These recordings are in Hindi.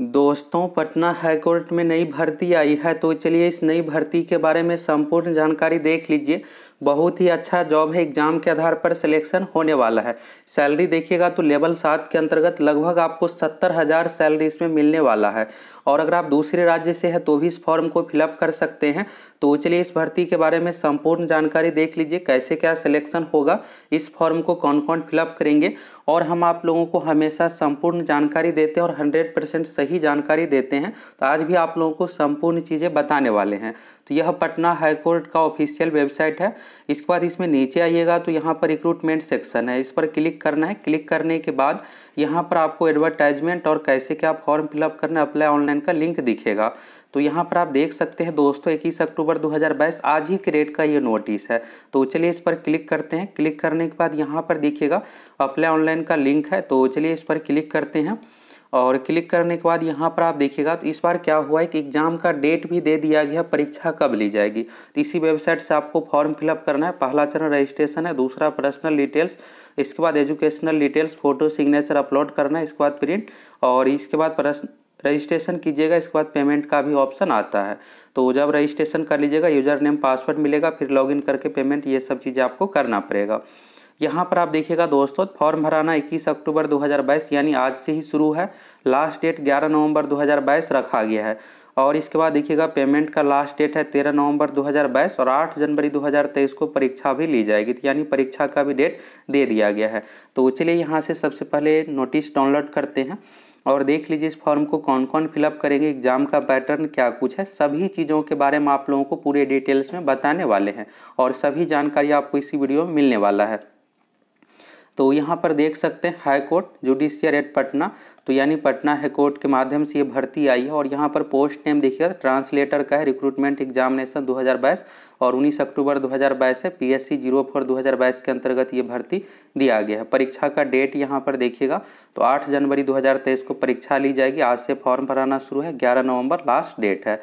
दोस्तों पटना हाईकोर्ट में नई भर्ती आई है तो चलिए इस नई भर्ती के बारे में संपूर्ण जानकारी देख लीजिए बहुत ही अच्छा जॉब है एग्जाम के आधार पर सिलेक्शन होने वाला है सैलरी देखिएगा तो लेवल सात के अंतर्गत लगभग आपको सत्तर हज़ार सैलरी इसमें मिलने वाला है और अगर आप दूसरे राज्य से हैं तो भी इस फॉर्म को फिलअप कर सकते हैं तो चलिए इस भर्ती के बारे में संपूर्ण जानकारी देख लीजिए कैसे क्या सिलेक्शन होगा इस फॉर्म को कौन कौन फिलअप करेंगे और हम आप लोगों को हमेशा संपूर्ण जानकारी देते हैं और हंड्रेड परसेंट सही जानकारी देते हैं तो आज भी आप लोगों को संपूर्ण चीज़ें बताने वाले हैं तो यह पटना हाईकोर्ट का ऑफिशियल वेबसाइट है इसके बाद इसमें नीचे आइएगा तो यहाँ पर रिक्रूटमेंट सेक्शन है इस पर क्लिक करना है क्लिक करने के बाद यहाँ पर आपको एडवर्टाइजमेंट और कैसे क्या फॉर्म फिलअप करना अप्लाई ऑनलाइन का लिंक दिखेगा तो यहाँ पर आप देख सकते हैं दोस्तों इक्कीस अक्टूबर 2022 आज ही क्रेड का ये नोटिस है तो चलिए इस पर क्लिक करते हैं क्लिक करने के बाद यहाँ पर देखिएगा अप्लाई ऑनलाइन का लिंक है तो चलिए इस पर क्लिक करते हैं और क्लिक करने के बाद यहाँ पर आप देखिएगा तो इस बार क्या हुआ है कि एग्ज़ाम का डेट भी दे दिया गया परीक्षा कब ली जाएगी तो इसी वेबसाइट से आपको फॉर्म फिलअप करना है पहला चरण रजिस्ट्रेशन है दूसरा पर्सनल डिटेल्स इसके बाद educational details photo signature upload करना है इसके बाद प्रिंट और इसके बाद रजिस्ट्रेशन कीजिएगा इसके बाद पेमेंट का भी ऑप्शन आता है तो जब रजिस्ट्रेशन कर लीजिएगा यूज़र नेम पासवर्ड मिलेगा फिर लॉगिन करके पेमेंट ये सब चीज़ें आपको करना पड़ेगा यहाँ पर आप देखिएगा दोस्तों फॉर्म भराना 21 अक्टूबर 2022 यानी आज से ही शुरू है लास्ट डेट 11 नवंबर 2022 रखा गया है और इसके बाद देखिएगा पेमेंट का लास्ट डेट है 13 नवंबर 2022 और 8 जनवरी 2023 को परीक्षा भी ली जाएगी तो यानी परीक्षा का भी डेट दे दिया गया है तो चलिए यहाँ से सबसे पहले नोटिस डाउनलोड करते हैं और देख लीजिए इस फॉर्म को कौन कौन फिलअप करेंगे एग्जाम का पैटर्न क्या कुछ है सभी चीज़ों के बारे में आप लोगों को पूरे डिटेल्स में बताने वाले हैं और सभी जानकारी आपको इसी वीडियो में मिलने वाला है तो यहाँ पर देख सकते हैं high court judiciary at Patna तो यानी पटना हाई कोर्ट के माध्यम से ये भर्ती आई है और यहाँ पर पोस्ट नेम देखिएगा ट्रांसलेटर का है रिक्रूटमेंट एग्जामिनेशन 2022 और 19 अक्टूबर 2022 है P S C zero four दो के अंतर्गत ये भर्ती दिया गया है परीक्षा का डेट यहाँ पर देखिएगा तो आठ जनवरी दो को परीक्षा ली जाएगी आज से फॉर्म भराना शुरू है ग्यारह नवम्बर लास्ट डेट है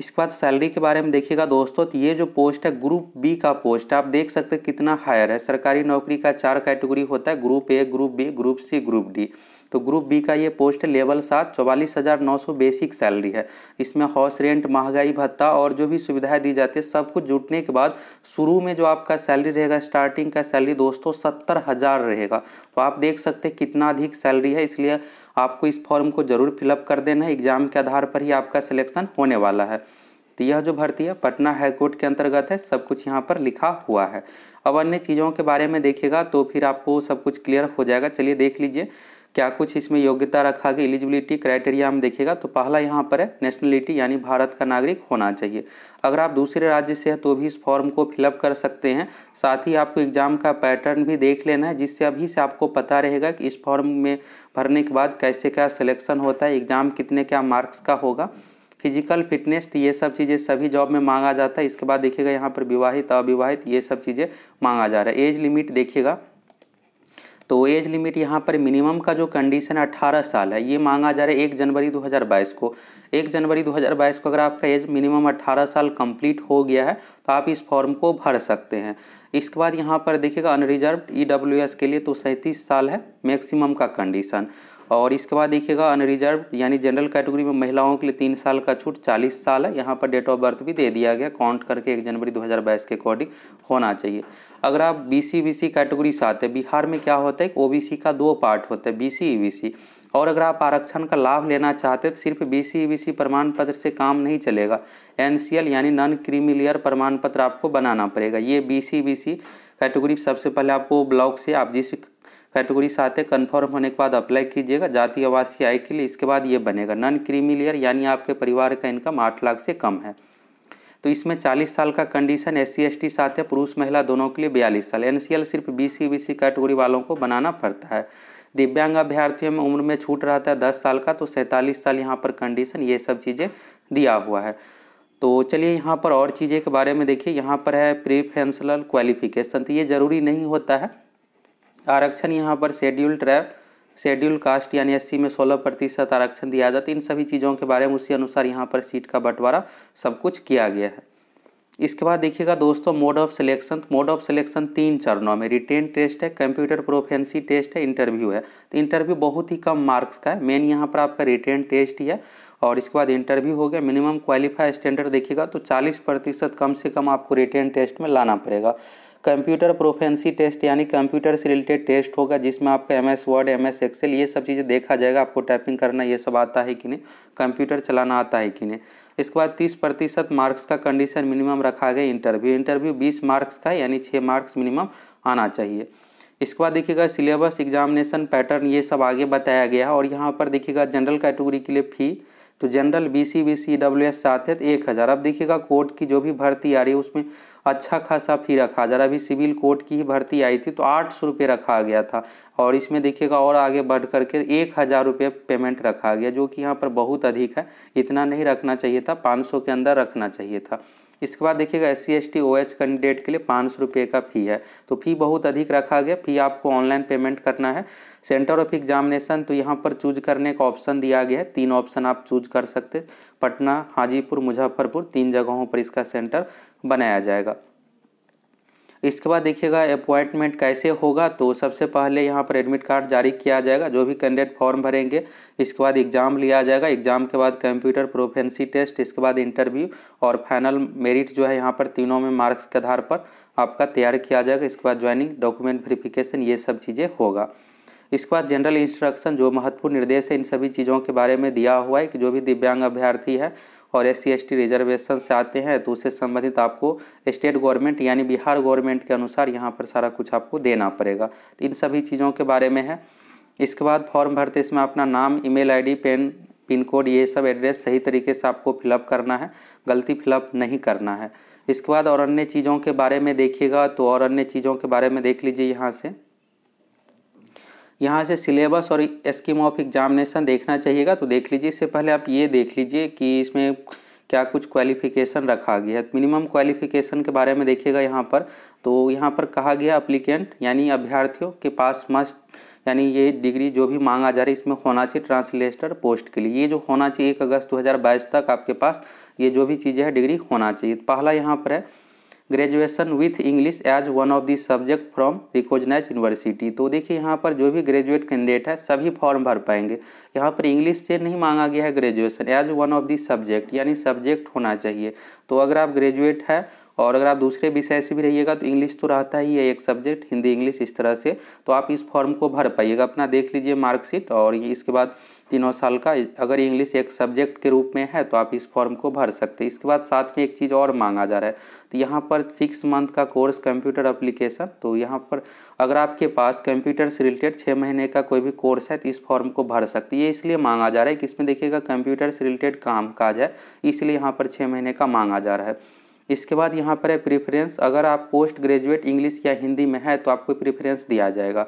इसके बाद सैलरी के बारे में देखिएगा दोस्तों तो ये जो पोस्ट है ग्रुप बी का पोस्ट आप देख सकते हैं कितना हायर है सरकारी नौकरी का चार कैटेगरी होता है group A group B group C group D तो ग्रुप बी का ये पोस्ट लेवल सात चौवालीस हज़ार नौ सौ बेसिक सैलरी है इसमें हाउस रेंट महंगाई भत्ता और जो भी सुविधाएं दी जाती है सब कुछ जुटने के बाद शुरू में जो आपका सैलरी रहेगा स्टार्टिंग का सैलरी दोस्तों सत्तर हज़ार रहेगा तो आप देख सकते हैं कितना अधिक सैलरी है इसलिए आपको इस फॉर्म को ज़रूर फिलअप कर देना है एग्ज़ाम के आधार पर ही आपका सिलेक्शन होने वाला है तो यह जो भर्ती है पटना हाईकोर्ट के अंतर्गत है सब कुछ यहाँ पर लिखा हुआ है अब अन्य चीज़ों के बारे में देखिएगा तो फिर आपको सब कुछ क्लियर हो जाएगा चलिए देख लीजिए क्या कुछ इसमें योग्यता रखा गया एलिजिबिलिटी क्राइटेरिया हम देखेगा तो पहला यहाँ पर है नेशनलिटी यानी भारत का नागरिक होना चाहिए अगर आप दूसरे राज्य से हैं तो भी इस फॉर्म को फिलअप कर सकते हैं साथ ही आपको एग्ज़ाम का पैटर्न भी देख लेना है जिससे अभी से आपको पता रहेगा कि इस फॉर्म में भरने के बाद कैसे क्या सिलेक्शन होता है एग्ज़ाम कितने क्या मार्क्स का होगा फिजिकल फिटनेस तो ये सब चीज़ें सभी जॉब में मांगा जाता है इसके बाद देखिएगा यहाँ पर विवाहित अविवाहित ये सब चीज़ें मांगा जा रहा है एज लिमिट देखिएगा तो एज लिमिट यहाँ पर मिनिमम का जो कंडीशन है अट्ठारह साल है ये मांगा जा रहा है एक जनवरी 2022 को एक जनवरी 2022 को अगर आपका एज मिनिमम अट्ठारह साल कंप्लीट हो गया है तो आप इस फॉर्म को भर सकते हैं इसके बाद यहाँ पर देखिएगा अनरिजर्व ई e के लिए तो सैंतीस साल है मैक्सिमम का कंडीशन और इसके बाद देखिएगा अनरिजर्व यानी जनरल कैटेगरी में महिलाओं के लिए तीन साल का छूट चालीस साल है यहाँ पर डेट ऑफ बर्थ भी दे दिया गया काउंट करके एक जनवरी दो के अकॉर्डिंग होना चाहिए अगर आप B C B C category से आते हैं बिहार में क्या होता है ओ बी सी का दो पार्ट होता है B C E B C और अगर आप आरक्षण का लाभ लेना चाहते हैं तो सिर्फ B C B e C प्रमाण पत्र से काम नहीं चलेगा एन सी एल यानी नॉन क्रीमिलियर प्रमाण पत्र आपको बनाना पड़ेगा ये B C B C category सबसे पहले आपको ब्लॉक से आप जिस कैटेगरी से आते कन्फर्म होने के बाद अप्लाई कीजिएगा जाति आवासीय आय के लिए इसके बाद ये बनेगा नॉन क्रीमिलियर यानी आपके परिवार का इनकम आठ लाख से कम है तो इसमें 40 साल का कंडीशन एस सी साथ है पुरुष महिला दोनों के लिए 42 साल एन सिर्फ B C B C category वालों को बनाना पड़ता है दिव्यांग अभ्यर्थियों में उम्र में छूट रहता है दस साल का तो सैंतालीस साल यहाँ पर कंडीशन ये सब चीज़ें दिया हुआ है तो चलिए यहाँ पर और चीज़ें के बारे में देखिए यहाँ पर है प्रीफेंसनल क्वालिफिकेशन तो ये ज़रूरी नहीं होता है आरक्षण यहाँ पर शेड्यूल ट्रैप शेड्यूल कास्ट यानी एस में 16 प्रतिशत आरक्षण दिया जाता है इन सभी चीज़ों के बारे में उसी अनुसार यहाँ पर सीट का बंटवारा सब कुछ किया गया है इसके बाद देखिएगा दोस्तों mode of selection mode of selection तीन चरणों में रिटेन टेस्ट है कंप्यूटर प्रोफेंसी टेस्ट है इंटरव्यू है तो इंटरव्यू बहुत ही कम मार्क्स का है मेन यहाँ पर आपका रिटेन टेस्ट ही है और इसके बाद इंटरव्यू हो गया मिनिमम क्वालिफाई स्टैंडर्ड देखिएगा तो चालीस प्रतिशत कम से कम आपको रिटेन टेस्ट में लाना पड़ेगा कंप्यूटर प्रोफेंसी टेस्ट यानी कंप्यूटर से रिलेटेड टेस्ट होगा जिसमें आपका M S Word M S Excel ये सब चीज़ें देखा जाएगा आपको टाइपिंग करना ये सब आता है कि नहीं कंप्यूटर चलाना आता है कि नहीं इसके बाद तीस प्रतिशत मार्क्स का कंडीशन मिनिमम रखा गया इंटरव्यू इंटरव्यू बीस मार्क्स का यानी छः मार्क्स मिनिमम आना चाहिए इसके बाद देखिएगा सिलेबस एग्जामिनेशन पैटर्न ये सब आगे बताया गया है और यहाँ पर देखिएगा जनरल कैटेगरी के लिए फ़ी तो general B C B C W S साथ तो एक हज़ार अब देखिएगा कोर्ट की जो भी भर्ती आ रही है उसमें अच्छा खासा फी रखा जा रहा अभी सिविल कोर्ट की ही भर्ती आई थी तो आठ सौ रुपये रखा गया था और इसमें देखिएगा और आगे बढ़ करके एक हज़ार रुपये पेमेंट रखा गया जो कि यहाँ पर बहुत अधिक है इतना नहीं रखना चाहिए था पाँच सौ के अंदर रखना चाहिए था इसके बाद देखिएगा S C S T O H candidate के लिए पाँच सौ रुपये का फ़ी है तो फ़ी बहुत अधिक रखा गया फ़ी आपको ऑनलाइन पेमेंट करना है सेंटर ऑफ एग्जामिनेशन तो यहाँ पर चूज करने का ऑप्शन दिया गया है तीन ऑप्शन आप चूज कर सकते पटना हाजीपुर मुजफ्फरपुर तीन जगहों पर इसका सेंटर बनाया जाएगा इसके बाद देखिएगा अपॉइंटमेंट कैसे होगा तो सबसे पहले यहाँ पर एडमिट कार्ड जारी किया जाएगा जो भी कैंडिडेट फॉर्म भरेंगे इसके बाद एग्जाम लिया जाएगा एग्जाम के बाद कंप्यूटर प्रोफेंसी टेस्ट इसके बाद इंटरव्यू और फाइनल मेरिट जो है यहाँ पर तीनों में मार्क्स के आधार पर आपका तैयार किया जाएगा इसके बाद ज्वाइनिंग डॉक्यूमेंट वेरिफिकेशन ये सब चीज़ें होगा इसके बाद जनरल इंस्ट्रक्शन जो महत्वपूर्ण निर्देश है इन सभी चीज़ों के बारे में दिया हुआ है कि जो भी दिव्यांग अभ्यर्थी है और एस सी रिजर्वेशन से आते हैं तो उससे संबंधित आपको स्टेट गवर्नमेंट यानी बिहार गवर्नमेंट के अनुसार यहाँ पर सारा कुछ आपको देना पड़ेगा तो इन सभी चीज़ों के बारे में है इसके बाद फॉर्म भरते इसमें अपना नाम email ID pen pin code ये सब एड्रेस सही तरीके से आपको फिलअप करना है गलती फिलअप नहीं करना है इसके बाद और अन्य चीज़ों के बारे में देखिएगा तो और अन्य चीज़ों के बारे में देख लीजिए यहाँ से यहाँ से सिलेबस और स्कीम ऑफ एग्जामिनेशन देखना चाहिएगा तो देख लीजिए इससे पहले आप ये देख लीजिए कि इसमें क्या कुछ क्वालिफिकेशन रखा गया है मिनिमम क्वालिफिकेशन के बारे में देखिएगा यहाँ पर तो यहाँ पर कहा गया अप्लीकेंट यानी अभ्यर्थियों के पास मस्ट यानी ये डिग्री जो भी मांगा जा रहा है इसमें होना चाहिए ट्रांसलेटर पोस्ट के लिए ये जो होना चाहिए एक अगस्त 2022 तक आपके पास ये जो भी चीज़ें हैं डिग्री होना चाहिए पहला यहाँ पर है graduation with English as one of the subject from recognize university तो देखिए यहाँ पर जो भी ग्रेजुएट कैंडिडेट है सभी फॉर्म भर पाएंगे यहाँ पर इंग्लिश से नहीं मांगा गया है graduation as one of the subject यानी सब्जेक्ट होना चाहिए तो अगर आप ग्रेजुएट है और अगर आप दूसरे विषय से भी रहिएगा तो इंग्लिश तो रहता ही है एक सब्जेक्ट हिंदी इंग्लिश इस तरह से तो आप इस फॉर्म को भर पाइएगा अपना देख लीजिए मार्कशीट और इसके बाद तीनों साल का अगर इंग्लिश एक सब्जेक्ट के रूप में है तो आप इस फॉर्म को भर सकते हैं इसके बाद साथ में एक चीज़ और मांगा जा रहा है तो यहाँ पर सिक्स मंथ का कोर्स कंप्यूटर अप्लीकेशन तो यहाँ पर अगर आपके पास कंप्यूटर से रिलेटेड छः महीने का कोई भी कोर्स है तो इस फॉर्म को भर सकते ये इसलिए मांगा जा रहा है कि इसमें देखिएगा कंप्यूटर से रिलेटेड काम काज है इसलिए यहाँ पर छः महीने का मांगा जा रहा है इसके बाद यहाँ पर है प्रेफरेंस अगर आप पोस्ट ग्रेजुएट इंग्लिश या हिंदी में है तो आपको प्रेफरेंस दिया जाएगा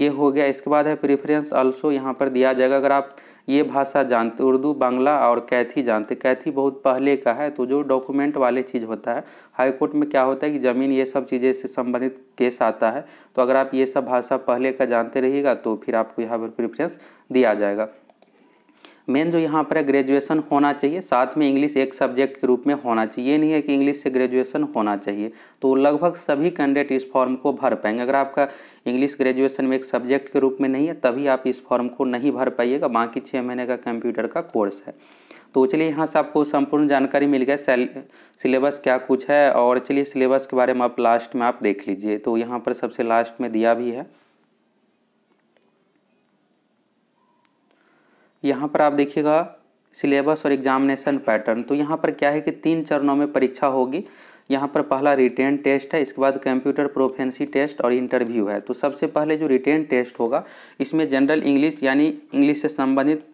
ये हो गया इसके बाद है प्रेफरेंस अल्सो यहाँ पर दिया जाएगा अगर आप ये भाषा जानते उर्दू बांग्ला और कैथी जानते कैथी बहुत पहले का है तो जो डॉक्यूमेंट वाले चीज़ होता है हाई कोर्ट में क्या होता है कि ज़मीन ये सब चीज़ें से संबंधित केस आता है तो अगर आप ये सब भाषा पहले का जानते रहिएगा तो फिर आपको यहाँ पर प्रेफरेंस दिया जाएगा मेन जो यहाँ पर है ग्रेजुएशन होना चाहिए साथ में इंग्लिश एक सब्जेक्ट के रूप में होना चाहिए ये नहीं है कि इंग्लिश से ग्रेजुएशन होना चाहिए तो लगभग सभी कैंडिडेट इस फॉर्म को भर पाएंगे अगर आपका इंग्लिश ग्रेजुएशन में एक सब्जेक्ट के रूप में नहीं है तभी आप इस फॉर्म को नहीं भर पाइएगा बाकी छः महीने का कंप्यूटर का कोर्स है तो चलिए यहाँ से आपको संपूर्ण जानकारी मिल गया सिलेबस क्या कुछ है और चलिए सिलेबस के बारे में आप लास्ट में आप देख लीजिए तो यहाँ पर सबसे लास्ट में दिया भी है यहाँ पर आप देखिएगा सिलेबस और एग्जामिनेशन पैटर्न तो यहाँ पर क्या है कि तीन चरणों में परीक्षा होगी यहाँ पर पहला रिटेन टेस्ट है इसके बाद कंप्यूटर प्रोफेंसी टेस्ट और इंटरव्यू है तो सबसे पहले जो रिटेन टेस्ट होगा इसमें जनरल इंग्लिश यानी इंग्लिश से संबंधित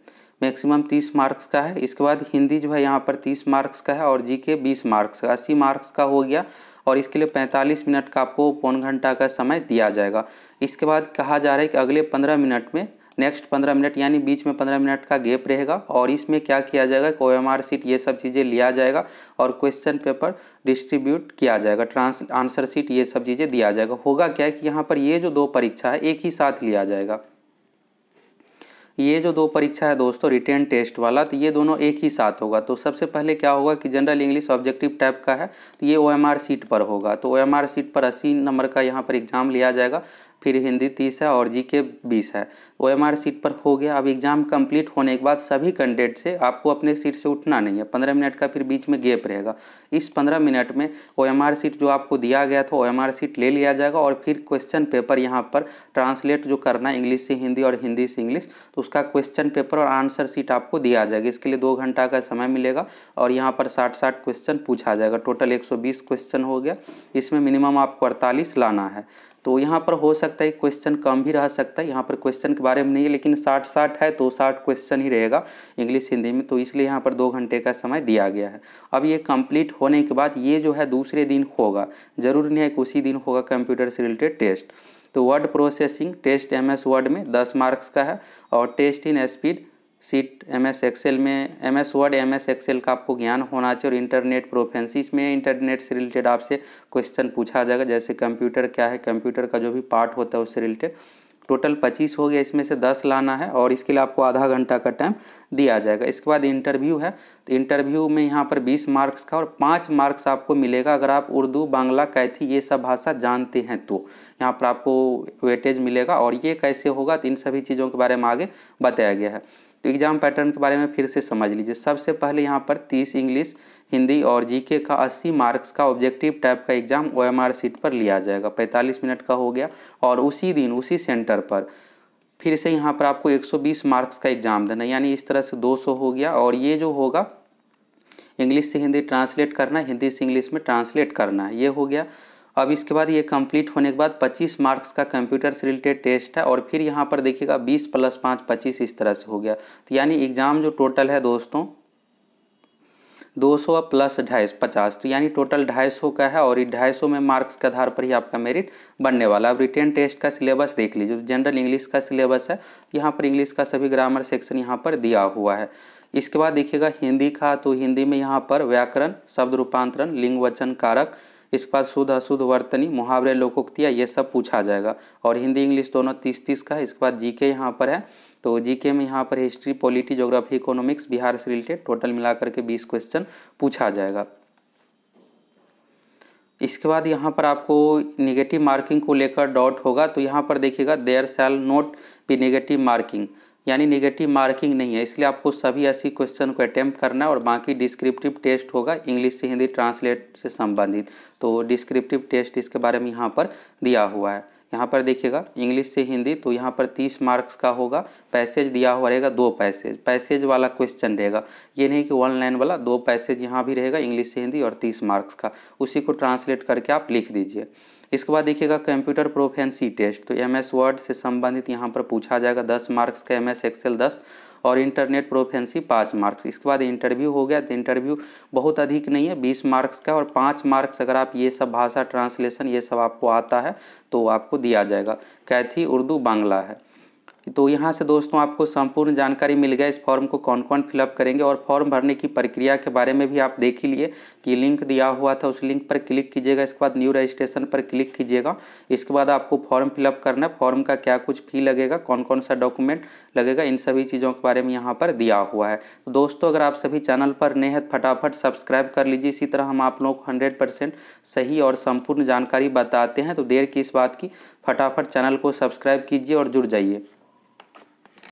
मैक्सिमम तीस मार्क्स का है इसके बाद हिंदी जो है यहाँ पर तीस मार्क्स का है और जी के बीस मार्क्स का अस्सी मार्क्स का हो गया और इसके लिए पैंतालीस मिनट का आपको पौन घंटा का समय दिया जाएगा इसके बाद कहा जा रहा है कि अगले पंद्रह मिनट में नेक्स्ट पंद्रह मिनट यानी बीच में पंद्रह मिनट का गैप रहेगा और इसमें क्या किया जाएगा ओ एम आर सीट ये सब चीज़ें लिया जाएगा और क्वेश्चन पेपर डिस्ट्रीब्यूट किया जाएगा ट्रांस आंसर सीट ये सब चीज़ें दिया जाएगा होगा क्या है कि यहाँ पर ये जो दो परीक्षा है एक ही साथ लिया जाएगा ये जो दो परीक्षा है दोस्तों रिटेन टेस्ट वाला तो ये दोनों एक ही साथ होगा तो सबसे पहले क्या होगा कि जनरल इंग्लिश ऑब्जेक्टिव टाइप का है तो ये ओ एम आर सीट पर होगा तो ओ एम आर सीट पर अस्सी नंबर का यहाँ पर एग्जाम लिया जाएगा फिर हिंदी तीस है और जी के बीस है ओ एम आर सीट पर हो गया अब एग्ज़ाम कंप्लीट होने के बाद सभी कैंडिडेट से आपको अपने सीट से उठना नहीं है पंद्रह मिनट का फिर बीच में गैप रहेगा इस पंद्रह मिनट में ओ एम आर सीट जो आपको दिया गया था ओ एम आर सीट ले लिया जाएगा और फिर क्वेश्चन पेपर यहाँ पर ट्रांसलेट जो करना है इंग्लिश से हिंदी और हिंदी से इंग्लिश तो उसका क्वेश्चन पेपर और आंसर सीट आपको दिया जाएगा इसके लिए दो घंटा का समय मिलेगा और यहाँ पर साठ साठ क्वेश्चन पूछा जाएगा टोटल एक सौ बीस क्वेश्चन हो गया इसमें मिनिमम आपको अड़तालीस लाना है तो यहाँ पर हो सकता है क्वेश्चन कम भी रह सकता है यहाँ पर क्वेश्चन के बारे में नहीं है लेकिन साठ साठ है तो साठ क्वेश्चन ही रहेगा इंग्लिश हिंदी में तो इसलिए यहाँ पर दो घंटे का समय दिया गया है अब ये कंप्लीट होने के बाद ये जो है दूसरे दिन होगा जरूरी नहीं है कि उसी दिन होगा कंप्यूटर से रिलेटेड टेस्ट तो word processing test M word में दस मार्क्स का है और test in speed sheet M S Excel में M S Word M S Excel का आपको ज्ञान होना चाहिए और इंटरनेट प्रोफेंसिस में इंटरनेट से रिलेटेड आपसे क्वेश्चन पूछा जाएगा जैसे कंप्यूटर क्या है कंप्यूटर का जो भी पार्ट होता है उससे रिलेटेड टोटल पच्चीस हो गया इसमें से दस लाना है और इसके लिए आपको आधा घंटा का टाइम दिया जाएगा इसके बाद इंटरव्यू है तो इंटरव्यू में यहाँ पर बीस मार्क्स का और पाँच मार्क्स आपको मिलेगा अगर आप उर्दू बांग्ला कैथी ये सब भाषा जानते हैं तो यहाँ पर आपको वेटेज मिलेगा और ये कैसे होगा तो इन सभी चीज़ों के बारे में आगे बताया गया है तो एग्ज़ाम पैटर्न के बारे में फिर से समझ लीजिए सबसे पहले यहाँ पर तीस इंग्लिश हिंदी और जीके का 80 मार्क्स का ऑब्जेक्टिव टाइप का एग्ज़ाम ओएमआर सीट पर लिया जाएगा 45 मिनट का हो गया और उसी दिन उसी सेंटर पर फिर से यहाँ पर आपको 120 मार्क्स का एग्ज़ाम देना यानी इस तरह से 200 हो गया और ये जो होगा इंग्लिश से हिंदी ट्रांसलेट करना हिंदी से इंग्लिश में ट्रांसलेट करना ये हो गया अब इसके बाद ये कंप्लीट होने के बाद 25 मार्क्स का कंप्यूटर से रिलेटेड टेस्ट है और फिर यहाँ पर देखिएगा 20 प्लस पाँच पच्चीस इस तरह से हो गया तो यानी एग्ज़ाम जो टोटल है दोस्तों 200 प्लस ढाई पचास तो यानी टोटल ढाई सौ का है और ढाई सौ में मार्क्स के आधार पर ही आपका मेरिट बनने वाला अब रिटर्न टेस्ट का सिलेबस देख लीजिए जनरल इंग्लिश का सिलेबस है यहाँ पर इंग्लिश का सभी ग्रामर सेक्शन यहाँ पर दिया हुआ है इसके बाद देखिएगा हिंदी का तो हिंदी में यहाँ पर व्याकरण शब्द रूपांतरण लिंग वचन कारक इसके बाद शुद्ध अशुद्ध वर्तनी मुहावरे लोकोक्तियाँ ये सब पूछा जाएगा और हिंदी इंग्लिश दोनों तीस तीस का है इसके बाद जीके यहाँ पर है तो जीके में यहाँ पर history polity geography economics Bihar से रिलेटेड टोटल मिला करके बीस क्वेश्चन पूछा जाएगा इसके बाद यहाँ पर आपको निगेटिव मार्किंग को लेकर डॉट होगा तो यहाँ पर देखिएगा there shall not be negative marking यानी निगेटिव मार्किंग नहीं है इसलिए आपको सभी ऐसी क्वेश्चन को अटैम्प्ट करना है और बाकी डिस्क्रिप्टिव टेस्ट होगा इंग्लिश से हिंदी ट्रांसलेट से संबंधित तो डिस्क्रिप्टिव टेस्ट इसके बारे में यहाँ पर दिया हुआ है यहाँ पर देखिएगा इंग्लिश से हिंदी तो यहाँ पर तीस मार्क्स का होगा पैसेज दिया हुआ रहेगा दो पैसेज पैसेज वाला क्वेश्चन रहेगा ये नहीं कि वन लाइन वाला दो पैसेज यहाँ भी रहेगा इंग्लिश से हिंदी और तीस मार्क्स का उसी को ट्रांसलेट करके आप लिख दीजिए इसके बाद देखिएगा कंप्यूटर प्रोफेंसी टेस्ट तो एम एस वर्ड से संबंधित यहाँ पर पूछा जाएगा दस मार्क्स का एम एस एक्सेल दस और इंटरनेट प्रोफेंसी पाँच मार्क्स इसके बाद इंटरव्यू हो गया तो इंटरव्यू बहुत अधिक नहीं है बीस मार्क्स का और पाँच मार्क्स अगर आप ये सब भाषा ट्रांसलेशन ये सब आपको आता है तो आपको दिया जाएगा कैथी उर्दू बांग्ला है तो यहाँ से दोस्तों आपको संपूर्ण जानकारी मिल गया इस फॉर्म को कौन कौन फिलअप करेंगे और फॉर्म भरने की प्रक्रिया के बारे में भी आप देख ही लिए कि लिंक दिया हुआ था उस लिंक पर क्लिक कीजिएगा इसके बाद न्यू रजिस्ट्रेशन पर क्लिक कीजिएगा इसके बाद आपको फॉर्म फिलअप करना है फॉर्म का क्या कुछ फी लगेगा कौन कौन सा डॉक्यूमेंट लगेगा इन सभी चीज़ों के बारे में यहाँ पर दिया हुआ है तो दोस्तों अगर आप सभी चैनल पर नए हैं तो फटाफट सब्सक्राइब कर लीजिए इसी तरह हम आप लोगों को हंड्रेड सही और संपूर्ण जानकारी बताते हैं तो देर की इस बात की फटाफट चैनल को सब्सक्राइब कीजिए और जुड़ जाइए